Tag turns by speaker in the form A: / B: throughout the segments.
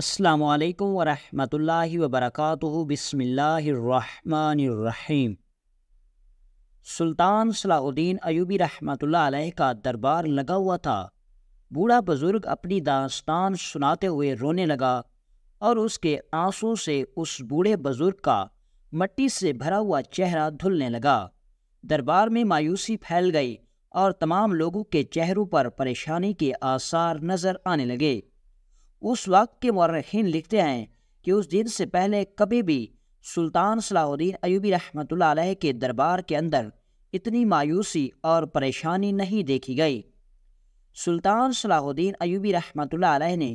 A: अस्सलाम वालेकुम वरहमतुल्लाहि वबरकातुहु बिस्मिल्लाहिर्रहमानिर्रहीम सुल्तान सलाउद्दीन अयूबी रहमतुल्लाह अलैह का दरबार लगा हुआ था बूढ़ा बुज़ुर्ग अपनी दास्तान सुनाते हुए रोने लगा और उसके आंसू से उस बूढ़े बुज़ुर्ग का मट्टी से भरा हुआ चेहरा धुलने लगा दरबार में मायूसी फैल गई और तमाम लोगों के चेहरों पर परेशानी के आसार नज़र आने लगे उस वक्त के मरखीन लिखते हैं कि उस दिन से पहले कभी भी सुल्तान सलाहुद्दीन अयूबी रहमत के दरबार के अंदर इतनी मायूसी और परेशानी नहीं देखी गई सुल्तान सलाहुद्दीन अयूबी रहमत ने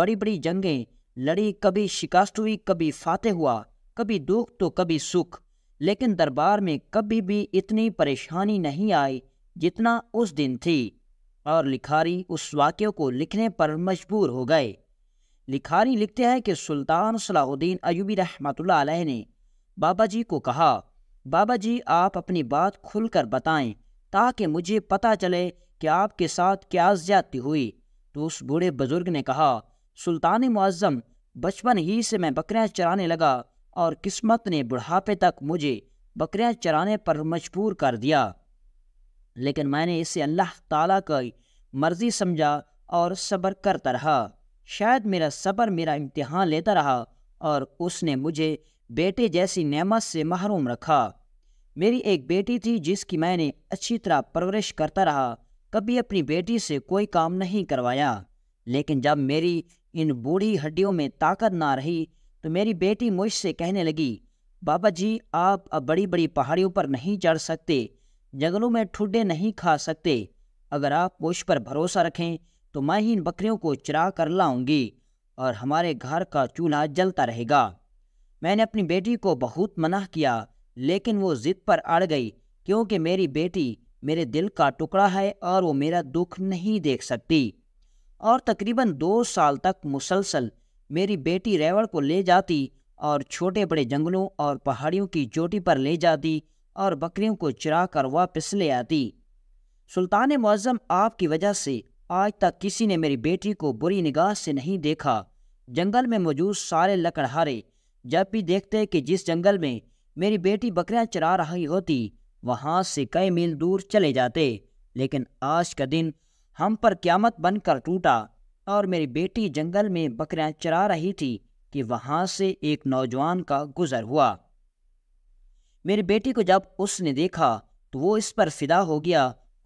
A: बड़ी बड़ी जंगें लड़ी कभी शिकस्त हुई कभी फातह हुआ कभी दुख तो कभी सुख लेकिन दरबार में कभी भी इतनी परेशानी नहीं आई जितना उस दिन थी और लिखारी उस वाक्य को लिखने पर मजबूर हो गए लिखारी लिखते हैं कि सुल्तान सलाउद्दीन अयूबी रहमत ने बाबा जी को कहा बाबा जी आप अपनी बात खुलकर बताएं ताकि मुझे पता चले कि आपके साथ क्या ज्यादती हुई तो उस बूढ़े बुज़ुर्ग ने कहा सुल्तान मुआज़म बचपन ही से मैं बकरियाँ चराने लगा और किस्मत ने बुढ़ापे तक मुझे बकरियाँ चराने पर मजबूर कर दिया लेकिन मैंने इसे अल्लाह ताला की मर्ज़ी समझा और सब्र करता रहा शायद मेरा सबर मेरा इम्तिहान लेता रहा और उसने मुझे बेटे जैसी नेमत से महरूम रखा मेरी एक बेटी थी जिसकी मैंने अच्छी तरह परवरिश करता रहा कभी अपनी बेटी से कोई काम नहीं करवाया लेकिन जब मेरी इन बूढ़ी हड्डियों में ताकत ना रही तो मेरी बेटी मुझसे कहने लगी बाबा जी आप अब बड़ी बड़ी पहाड़ियों पर नहीं चढ़ सकते जंगलों में ठुड्डे नहीं खा सकते अगर आप मुझ पर भरोसा रखें तो मैं ही इन बकरियों को चरा कर लाऊंगी और हमारे घर का चूल्हा जलता रहेगा मैंने अपनी बेटी को बहुत मना किया लेकिन वो ज़िद पर अड़ गई क्योंकि मेरी बेटी मेरे दिल का टुकड़ा है और वो मेरा दुख नहीं देख सकती और तकरीबन दो साल तक मुसलसल मेरी बेटी रेवड़ को ले जाती और छोटे बड़े जंगलों और पहाड़ियों की चोटी पर ले जाती और बकरियों को चरा कर वापस ले आती सुल्तान मज़म आपकी वजह से आज तक किसी ने मेरी बेटी को बुरी निगाह से नहीं देखा जंगल में मौजूद सारे लकड़हारे जब भी देखते कि जिस जंगल में मेरी बेटी बकरियां चरा रही होती वहां से कई मील दूर चले जाते लेकिन आज का दिन हम पर क्यामत बनकर टूटा और मेरी बेटी जंगल में बकरियां चरा रही थी कि वहां से एक नौजवान का गुजर हुआ मेरी बेटी को जब उसने देखा तो वो इस पर फिदा हो गया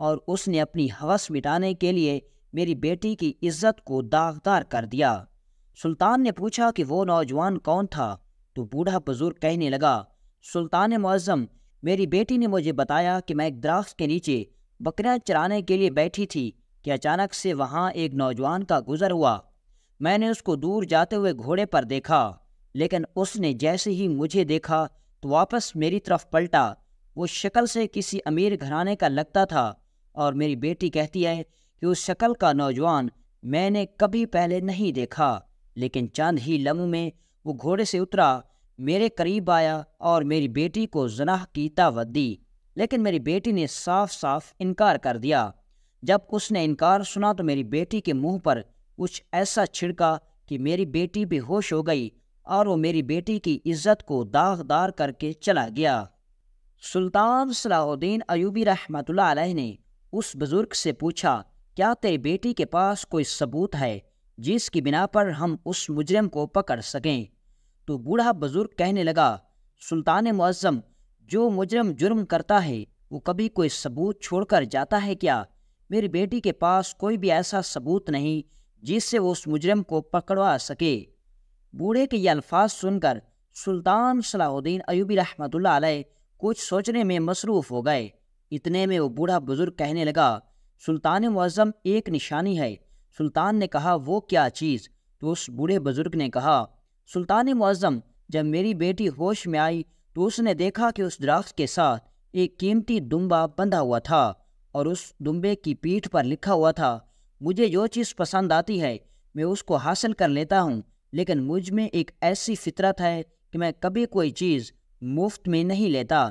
A: और उसने अपनी हवस मिटाने के लिए मेरी बेटी की इज्जत को दागदार कर दिया सुल्तान ने पूछा कि वो नौजवान कौन था तो बूढ़ा बुजुर्ग कहने लगा सुल्तान मुआज़म मेरी बेटी ने मुझे बताया कि मैं एक दरख्त के नीचे बकरियां चराने के लिए बैठी थी कि अचानक से वहां एक नौजवान का गुजर हुआ मैंने उसको दूर जाते हुए घोड़े पर देखा लेकिन उसने जैसे ही मुझे देखा तो वापस मेरी तरफ पलटा वो शक्ल से किसी अमीर घराने का लगता था और मेरी बेटी कहती है कि उस शक्ल का नौजवान मैंने कभी पहले नहीं देखा लेकिन चंद ही लम्हों में वो घोड़े से उतरा मेरे करीब आया और मेरी बेटी को जनाह की दावत दी लेकिन मेरी बेटी ने साफ साफ इनकार कर दिया जब उसने इनकार सुना तो मेरी बेटी के मुंह पर कुछ ऐसा छिड़का कि मेरी बेटी भी होश हो गई और वो मेरी बेटी की इज्जत को दागदार करके चला गया सुल्तान सलाहुद्दीन अयूबी रहमत अलैह ने उस बुज़ुर्ग से पूछा क्या तेरी बेटी के पास कोई सबूत है जिसकी बिना पर हम उस मुजरिम को पकड़ सकें तो बूढ़ा बुजुर्ग कहने लगा सुल्तान मुआज़म जो मुजरम जुर्म करता है वो कभी कोई सबूत छोड़कर जाता है क्या मेरी बेटी के पास कोई भी ऐसा सबूत नहीं जिससे वो उस मुजरम को पकड़वा सके बूढ़े के ये अल्फाज सुनकर सुल्तान सलाहुद्दीन अयूबी रहमतुल्लाह अलैह कुछ सोचने में मसरूफ़ हो गए इतने में वो बूढ़ा बुज़ुर्ग कहने लगा सुल्तान मुआज़म एक निशानी है सुल्तान ने कहा वो क्या चीज़ तो उस बूढ़े बुज़ुर्ग ने कहा सुल्तान मुआज़म जब मेरी बेटी होश में आई तो उसने देखा कि उस दरख्त के साथ एक कीमती दुम्बा बंधा हुआ था और उस दुम्बे की पीठ पर लिखा हुआ था मुझे जो चीज़ पसंद आती है मैं उसको हासिल कर लेता हूँ लेकिन मुझ में एक ऐसी फितरत है कि मैं कभी कोई चीज़ मुफ्त में नहीं लेता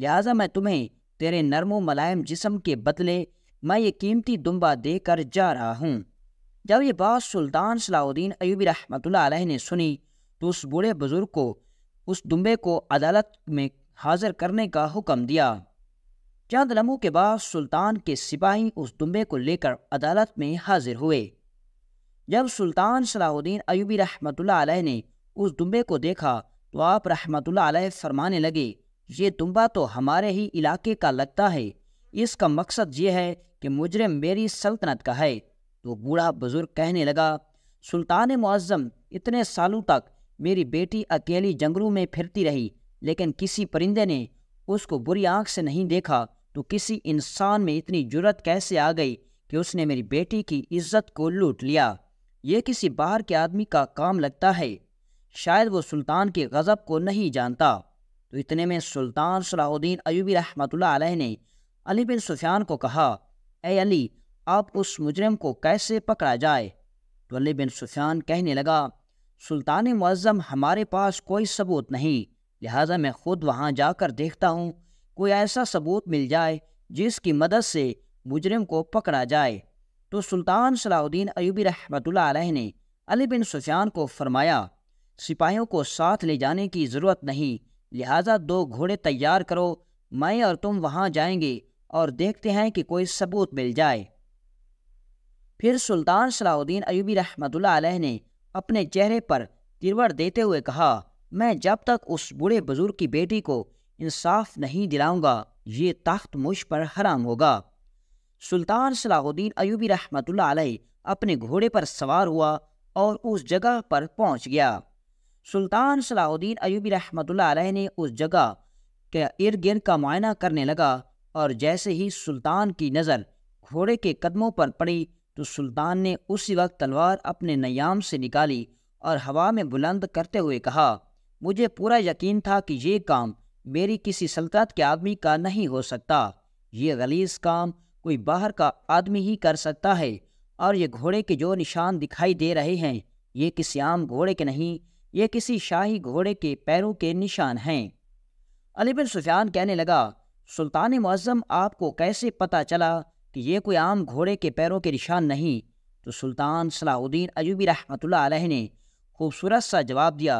A: लिहाजा मैं तुम्हें तेरे नरमो मलायम जिसम के बदले मैं ये कीमती दुम्बा देकर जा रहा हूँ जब ये बात सुल्तान सलाउद्दीन अयूबी रहमत ने सुनी तो उस बूढ़े बुज़ुर्ग को उस दुम्बे को अदालत में हाजिर करने का हुक्म दिया चंद लम्हों के बाद सुल्तान के सिपाही उस दुम्बे को लेकर अदालत में हाजिर हुए जब सुल्तान सलाउद्दीन अयूबी रहमत ने उस दुम्बे को देखा तो आप रहमत फरमाने लगे ये दुम्बा तो हमारे ही इलाके का लगता है इसका मकसद ये है कि मुजरम मेरी सल्तनत का है तो बूढ़ा बुजुर्ग कहने लगा सुल्तान मुआज़म इतने सालों तक मेरी बेटी अकेली जंगलों में फिरती रही लेकिन किसी परिंदे ने उसको बुरी आंख से नहीं देखा तो किसी इंसान में इतनी जुरत कैसे आ गई कि उसने मेरी बेटी की इज्जत को लूट लिया ये किसी बाहर के आदमी का काम लगता है शायद वो सुल्तान के गज़ब को नहीं जानता तो इतने में सुल्तान सलाहुद्दीन अयूबी रहमत ने अली बिन सुफियान को कहा ए अली आप उस मुजरम को कैसे पकड़ा जाए तो अली बिन सुफियान कहने लगा सुल्तान मज़म हमारे पास कोई सबूत नहीं लिहाजा मैं खुद वहाँ जाकर देखता हूँ कोई ऐसा सबूत मिल जाए जिसकी मदद से मुजरम को पकड़ा जाए तो सुल्तान सलाउद्दीन अयूबी रहमत ने अली बिन सुफियान को फरमाया सिपाहियों को साथ ले जाने की ज़रूरत नहीं लिहाजा दो घोड़े तैयार करो मैं और तुम वहाँ जाएंगे और देखते हैं कि कोई सबूत मिल जाए फिर सुल्तान सलाउद्दीन अयूबी रहमतुल्लाह अलैह ने अपने चेहरे पर तिरवड़ देते हुए कहा मैं जब तक उस बूढ़े बुजुर्ग की बेटी को इंसाफ नहीं दिलाऊंगा ये तख्त मुझ पर हराम होगा सुल्तान सलाहुद्दीन अयूबी रहमतुल्लाह अपने घोड़े पर सवार हुआ और उस जगह पर पहुंच गया सुल्तान सलाहुद्दीन अयूबी रहमतुल्लाह ने उस जगह के इर्द गिर्द का मायना करने लगा और जैसे ही सुल्तान की नज़र घोड़े के कदमों पर पड़ी तो सुल्तान ने उसी वक्त तलवार अपने नयाम से निकाली और हवा में बुलंद करते हुए कहा मुझे पूरा यकीन था कि ये काम मेरी किसी सल्तनत के आदमी का नहीं हो सकता ये गलीस काम कोई बाहर का आदमी ही कर सकता है और ये घोड़े के जो निशान दिखाई दे रहे हैं ये किसी आम घोड़े के नहीं ये किसी शाही घोड़े के पैरों के निशान हैं अली बिन सुफियान कहने लगा सुल्तान मज़म आपको कैसे पता चला कि ये कोई आम घोड़े के पैरों के निशान नहीं तो सुल्तान सलाउद्दीन अयूबी रहमत ने खूबसूरत सा जवाब दिया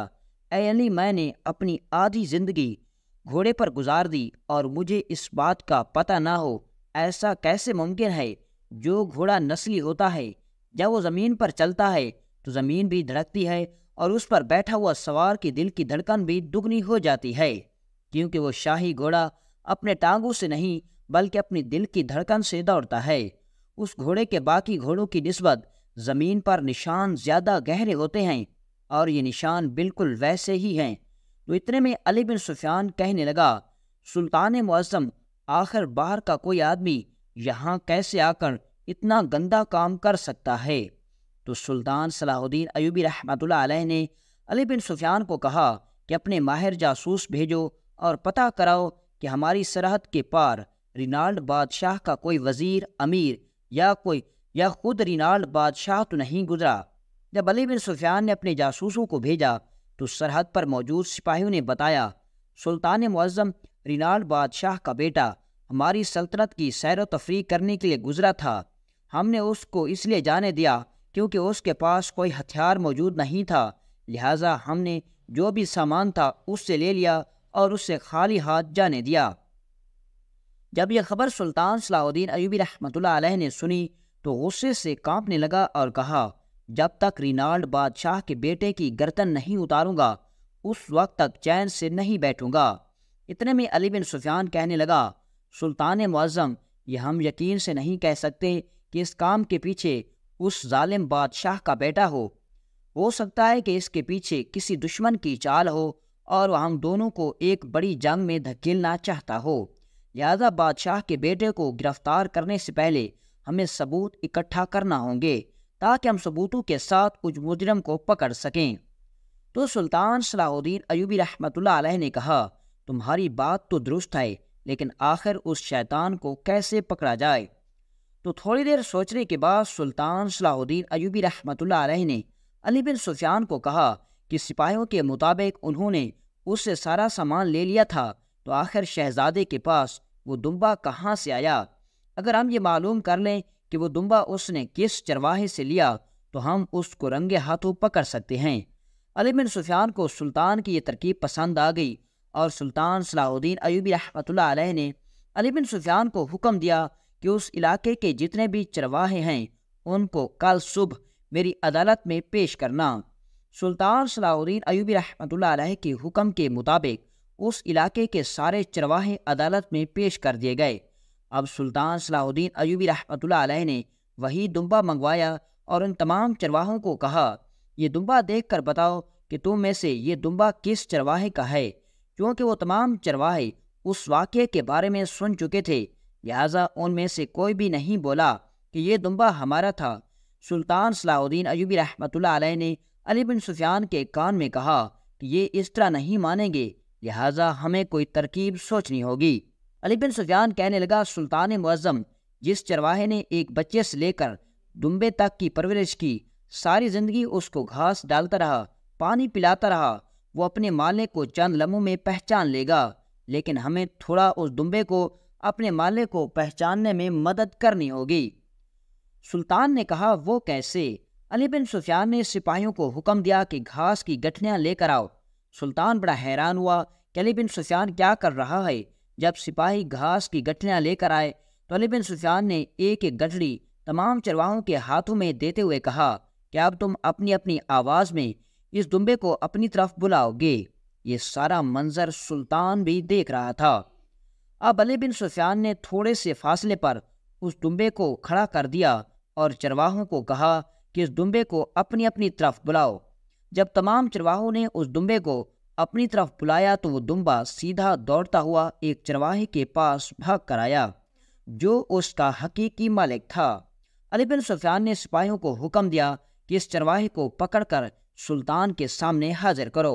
A: ए अली मैंने अपनी आधी ज़िंदगी घोड़े पर गुजार दी और मुझे इस बात का पता ना हो ऐसा कैसे मुमकिन है जो घोड़ा नस्ली होता है जब वो ज़मीन पर चलता है तो ज़मीन भी धड़कती है और उस पर बैठा हुआ सवार के दिल की धड़कन भी दुगनी हो जाती है क्योंकि वो शाही घोड़ा अपने टांगों से नहीं बल्कि अपने दिल की धड़कन से दौड़ता है उस घोड़े के बाकी घोड़ों की नस्बत ज़मीन पर निशान ज़्यादा गहरे होते हैं और ये निशान बिल्कुल वैसे ही हैं तो इतने में अली बिन सुफियान कहने लगा सुल्तान मुआज़म आखिर बाहर का कोई आदमी यहाँ कैसे आकर इतना गंदा काम कर सकता है तो सुल्तान सलाहुद्दीन अयूबी रहमत ने अली बिन सुफियान को कहा कि अपने माहिर जासूस भेजो और पता कराओ कि हमारी सरहद के पार रिनाल्ड बादशाह का कोई वज़ीर अमीर या कोई या खुद रिनाल्ड बादशाह तो नहीं गुजरा जब अली बिन सुफियान ने अपने जासूसों को भेजा तो सरहद पर मौजूद सिपाहियों ने बताया सुल्तान मुआज़म रिनाल्ड बादशाह का बेटा हमारी सल्तनत की सैर तफरी करने के लिए गुजरा था हमने उसको इसलिए जाने दिया क्योंकि उसके पास कोई हथियार मौजूद नहीं था लिहाजा हमने जो भी सामान था उससे ले लिया और उसे खाली हाथ जाने दिया जब यह खबर सुल्तान सलाउद्दीन अयूबी रहमत ने सुनी तो गुस्से से कांपने लगा और कहा जब तक रिनाल्ड बादशाह के बेटे की गर्दन नहीं उतारूंगा उस वक्त तक चैन से नहीं बैठूंगा इतने में अली बिन सुफियान कहने लगा सुल्तान मुआज़म यह हम यकीन से नहीं कह सकते कि इस काम के पीछे उस ालिम बादशाह का बेटा हो हो सकता है कि इसके पीछे किसी दुश्मन की चाल हो और वह हम दोनों को एक बड़ी जंग में धकेलना चाहता हो लिहाजा बादशाह के बेटे को गिरफ्तार करने से पहले हमें सबूत इकट्ठा करना होंगे ताकि हम सबूतों के साथ उस मुजरम को पकड़ सकें तो सुल्तान सलाहुद्दीन अयूबी रहमतुल्लाह आलह ने कहा तुम्हारी बात तो दुरुस्त है लेकिन आखिर उस शैतान को कैसे पकड़ा जाए तो थोड़ी देर सोचने के बाद सुल्तान सलाहुद्दीन अयूबी रहमतुल्लाह ने अली बिन सुफियान को कहा कि सिपाहियों के मुताबिक उन्होंने उससे सारा सामान ले लिया था तो आखिर शहजादे के पास वो दुम्बा कहाँ से आया अगर हम ये मालूम कर लें कि वो दुम्बा उसने किस चरवाहे से लिया तो हम उसको रंगे हाथों पकड़ सकते हैं अली बिन सुफियान को सुल्तान की ये तरकीब पसंद आ गई और सुल्तान सलाउद्दीन अयूबी रहमत ने अली बिन सुफियान को हुक्म दिया कि उस इलाके के जितने भी चरवाहे हैं उनको कल सुबह मेरी अदालत में पेश करना सुल्तान सलाउद्दीन अयूबी रहमतुल्लाह के हुक्म के मुताबिक उस इलाके के सारे चरवाहे अदालत में पेश कर दिए गए अब सुल्तान सलाउद्दीन अयूबी रहमतुल्लाह ने वही दुम्बा मंगवाया और उन तमाम चरवाहों को कहा ये दुम्बा देख कर बताओ कि तुम में से ये दुम्बा किस चरवाहे का है क्योंकि वो तमाम चरवाहे उस वाक़े के बारे में सुन चुके थे लिहाजा उनमें से कोई भी नहीं बोला कि ये दुम्बा हमारा था सुल्तान सलाउद्दीन अयूबी रहमतुल्लाह ने अली बिन सुफियान के कान में कहा कि ये इस तरह नहीं मानेंगे लिहाजा हमें कोई तरकीब सोचनी होगी अली बिन सुफियान कहने लगा सुल्तान मुआज़म जिस चरवाहे ने एक बच्चे से लेकर दुम्बे तक की परवरिश की सारी ज़िंदगी उसको घास डालता रहा पानी पिलाता रहा वो अपने मालिक को चंद लम्हों में पहचान लेगा लेकिन हमें थोड़ा उस दुम्बे को अपने मालिक को पहचानने में मदद करनी होगी सुल्तान ने कहा वो कैसे अली बिन सुफियान ने सिपाहियों को हुक्म दिया कि घास की गठनियाँ लेकर आओ सुल्तान बड़ा हैरान हुआ कि अली बिन सुफियान क्या कर रहा है जब सिपाही घास की गठनियाँ लेकर आए तो अली बिन सुफियान ने एक एक गठड़ी तमाम चरवाहों के हाथों में देते हुए कहा कि अब तुम अपनी अपनी आवाज़ में इस दुम्बे को अपनी तरफ बुलाओगे ये सारा मंजर सुल्तान भी देख रहा था अब अली बिन सुफियान ने थोड़े से फासले पर उस दुम्बे को खड़ा कर दिया और चरवाहों को कहा कि इस दुम्बे को अपनी अपनी तरफ बुलाओ जब तमाम चरवाहों ने उस दुम्बे को अपनी तरफ बुलाया तो वो दुम्बा सीधा दौड़ता हुआ एक चरवाहे के पास भाग कर आया जो उसका हकीकी मालिक था अली बिन सुफियान ने सिपाहियों को हुक्म दिया कि इस चरवाहे को पकड़कर सुल्तान के सामने हाजिर करो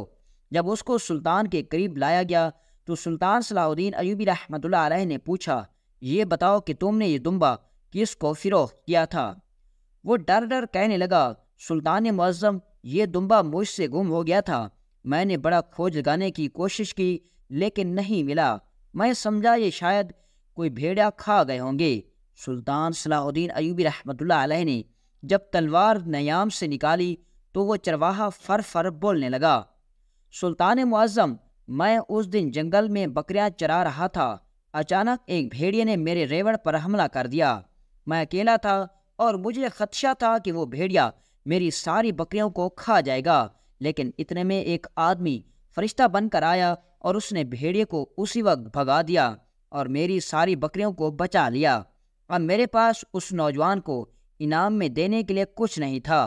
A: जब उसको सुल्तान के करीब लाया गया तो सुल्तान सलाउद्दीन अयूबी रहमत ने पूछा ये बताओ कि तुमने ये दुम्बा किसको फिरोख किया था वो डर डर कहने लगा सुल्तान मुआज़म ये दुम्बा मुझसे गुम हो गया था मैंने बड़ा खोज लगाने की कोशिश की लेकिन नहीं मिला मैं समझा ये शायद कोई भेड़िया खा गए होंगे सुल्तान सलाहुद्दीन अयूबी रहमतुल्लाह ने जब तलवार नयाम से निकाली तो वो चरवाहा फर फर बोलने लगा सुल्तान मुआज़म मैं उस दिन जंगल में बकरियां चरा रहा था अचानक एक भेड़िए ने मेरे रेवड़ पर हमला कर दिया मैं अकेला था और मुझे खदशा था कि वो भेड़िया मेरी सारी बकरियों को खा जाएगा लेकिन इतने में एक आदमी फरिश्ता बनकर आया और उसने भेड़िए को उसी वक्त भगा दिया और मेरी सारी बकरियों को बचा लिया अब मेरे पास उस नौजवान को इनाम में देने के लिए कुछ नहीं था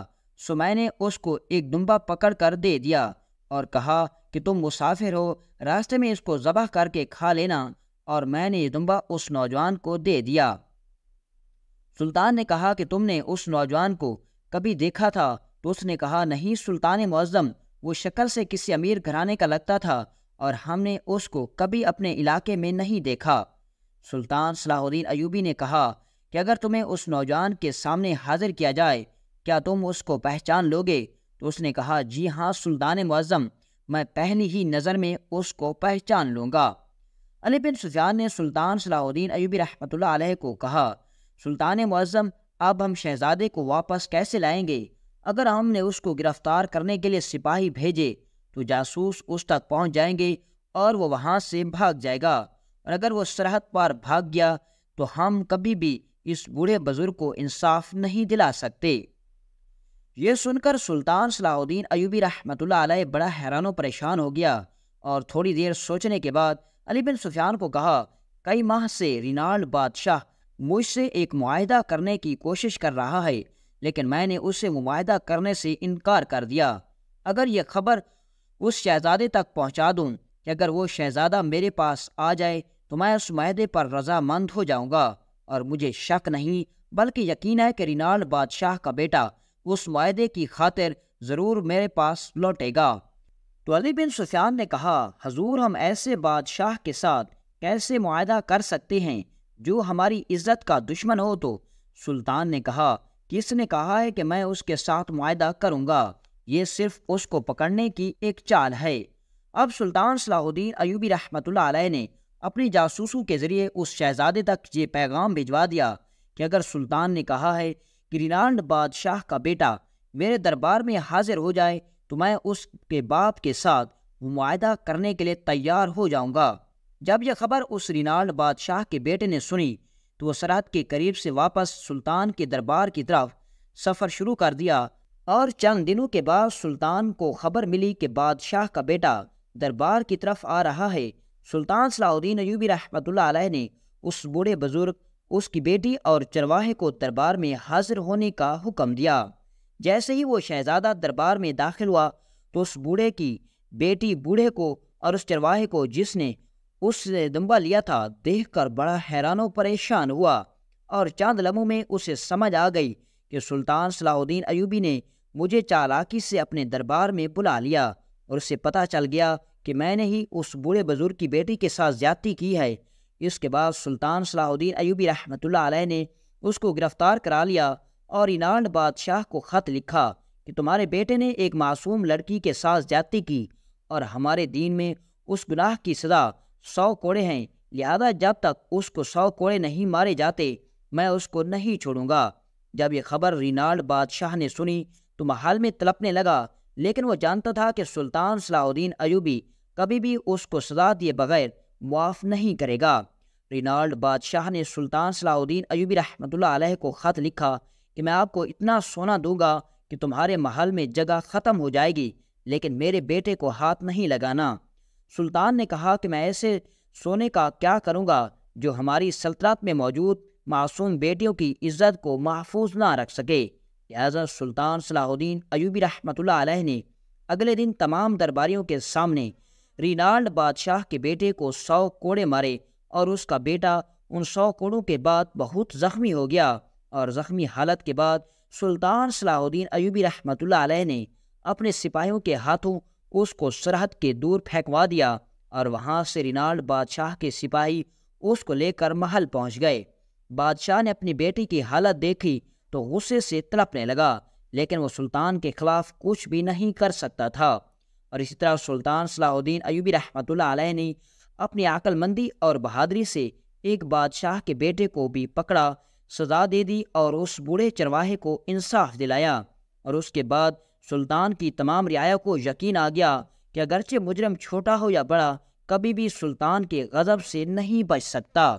A: सो मैंने उसको एक डुम्बा पकड़ कर दे दिया और कहा कि तुम मुसाफिर हो रास्ते में इसको ज़बह करके खा लेना और मैंने ये दुम्बा उस नौजवान को दे दिया सुल्तान ने कहा कि तुमने उस नौजवान को कभी देखा था तो उसने कहा नहीं सुल्तान मुआज़म वो शक्ल से किसी अमीर घराने का लगता था और हमने उसको कभी अपने इलाके में नहीं देखा सुल्तान सलाहुद्दीन अयूबी ने कहा कि अगर तुम्हें उस नौजवान के सामने हाजिर किया जाए क्या तुम उसको पहचान लोगे तो उसने कहा जी हाँ सुल्तान मुआज़म मैं पहली ही नज़र में उसको पहचान लूँगा अली बिन सुजान ने सुल्तान सलाहुद्दीन अयूबी रहमत को कहा सुल्तान मज़म अब हम शहजादे को वापस कैसे लाएंगे अगर हमने उसको गिरफ्तार करने के लिए सिपाही भेजे तो जासूस उस तक पहुंच जाएंगे और वो वहां से भाग जाएगा और अगर वो सरहद पार भाग गया तो हम कभी भी इस बूढ़े बुजुर्ग को इंसाफ नहीं दिला सकते ये सुनकर सुल्तान सलाउद्दीन अयूबी रहमत बड़ा हैरान परेशान हो गया और थोड़ी देर सोचने के बाद अली बिन सुफियान को कहा कई माह से रिनाल्ड बादशाह मुझसे एक माहदा करने की कोशिश कर रहा है लेकिन मैंने उससे मुआहदा करने से इनकार कर दिया अगर यह खबर उस शहजादे तक पहुंचा दूं कि अगर वो शहजादा मेरे पास आ जाए तो मैं उस माहदे पर रजामंद हो जाऊंगा और मुझे शक नहीं बल्कि यकीन है कि रिनाल्ड बादशाह का बेटा उस माहदे की खातिर ज़रूर मेरे पास लौटेगा तो अली बिन सुफियान ने कहा हजूर हम ऐसे बादशाह के साथ कैसे माहदा कर सकते हैं जो हमारी इज्जत का दुश्मन हो तो सुल्तान ने कहा किसने कहा है कि मैं उसके साथ मुआदा करूंगा ये सिर्फ उसको पकड़ने की एक चाल है अब सुल्तान सलाहुद्दीन अयूबी रहमत ने अपनी जासूसों के ज़रिए उस शहजादे तक ये पैगाम भिजवा दिया कि अगर सुल्तान ने कहा है कि रिनाल्ड बादशाह का बेटा मेरे दरबार में हाजिर हो जाए तो मैं उसके बाप के साथ मुआदा करने के लिए तैयार हो जाऊंगा जब यह खबर उस रिनाल्ड बादशाह के बेटे ने सुनी तो वह सरहद के करीब से वापस सुल्तान के दरबार की तरफ सफ़र शुरू कर दिया और चंद दिनों के बाद सुल्तान को खबर मिली कि बादशाह का बेटा दरबार की तरफ आ रहा है सुल्तान सलाउद्दीन अयूबी रहमत ने उस बूढ़े बुज़ुर्ग उसकी बेटी और चरवाहे को दरबार में हाजिर होने का हुक्म दिया जैसे ही वो शहजादा दरबार में दाखिल हुआ तो उस बूढ़े की बेटी बूढ़े को और उस चरवाहे को जिसने उसने दुम्बा लिया था देखकर बड़ा हैरान परेशान हुआ और चांद लम्हों में उसे समझ आ गई कि सुल्तान सलाहुद्दीन अयूबी ने मुझे चालाकी से अपने दरबार में बुला लिया और उसे पता चल गया कि मैंने ही उस बूढ़े बुजुर्ग की बेटी के साथ ज्यादती की है इसके बाद सुल्तान सलाहुद्दीन अयूबी रहमत ने उसको गिरफ्तार करा लिया और इनान बादशाह को ख़त लिखा कि तुम्हारे बेटे ने एक मासूम लड़की के साथ ज्यादती की और हमारे दीन में उस गुनाह की सज़ा सौ कोड़े हैं लिहाजा जब तक उसको सौ कोड़े नहीं मारे जाते मैं उसको नहीं छोड़ूंगा जब यह खबर रिनाल्ड बादशाह ने सुनी तो महल में तलपने लगा लेकिन वो जानता था कि सुल्तान सलाउद्दीन अयूबी कभी भी उसको सजा दिए बगैर मुआफ़ नहीं करेगा रिनाल्ड बादशाह ने सुल्तान सलाउद्दीन अयूबी रहमतुल्लाह को ख़त लिखा कि मैं आपको इतना सोना दूंगा कि तुम्हारे महल में जगह ख़त्म हो जाएगी लेकिन मेरे बेटे को हाथ नहीं लगाना सुल्तान ने कहा कि मैं ऐसे सोने का क्या करूँगा जो हमारी सल्तनत में मौजूद मासूम बेटियों की इज्जत को महफूज ना रख सके लिहाजा सुल्तान सलाहुद्दीन अयूबी रहमत ने अगले दिन तमाम दरबारियों के सामने रीनाल्ड बादशाह के बेटे को सौ कोड़े मारे और उसका बेटा उन सौ कोड़ों के बाद बहुत ज़ख्मी हो गया और ज़ख्मी हालत के बाद सुल्तान सलाहुद्दीन अयूबी रहमत ने अपने सिपाहियों के हाथों उसको सरहद के दूर फेंकवा दिया और वहां से रिनाल्ड बादशाह के सिपाही उसको लेकर महल पहुंच गए बादशाह ने अपनी बेटी की हालत देखी तो गुस्से से तड़पने लगा लेकिन वो सुल्तान के खिलाफ कुछ भी नहीं कर सकता था और इसी तरह सुल्तान सलाहुद्दीन अयूबी रहमत ने अपनी अकलमंदी और बहादरी से एक बादशाह के बेटे को भी पकड़ा सजा दे दी और उस बूढ़े चरवाहे को इंसाफ दिलाया और उसके बाद सुल्तान की तमाम रियाया को यकीन आ गया कि अगरचे मुजरम छोटा हो या बड़ा कभी भी सुल्तान के गज़ब से नहीं बच सकता